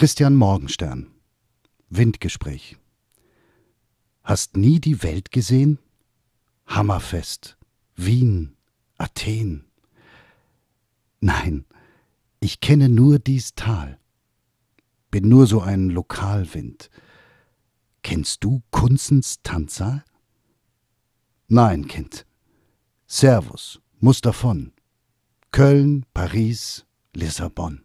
Christian Morgenstern Windgespräch Hast nie die Welt gesehen? Hammerfest, Wien, Athen. Nein, ich kenne nur dies Tal. Bin nur so ein Lokalwind. Kennst du Kunzens Tanzsaal? Nein, Kind. Servus, muss davon. Köln, Paris, Lissabon.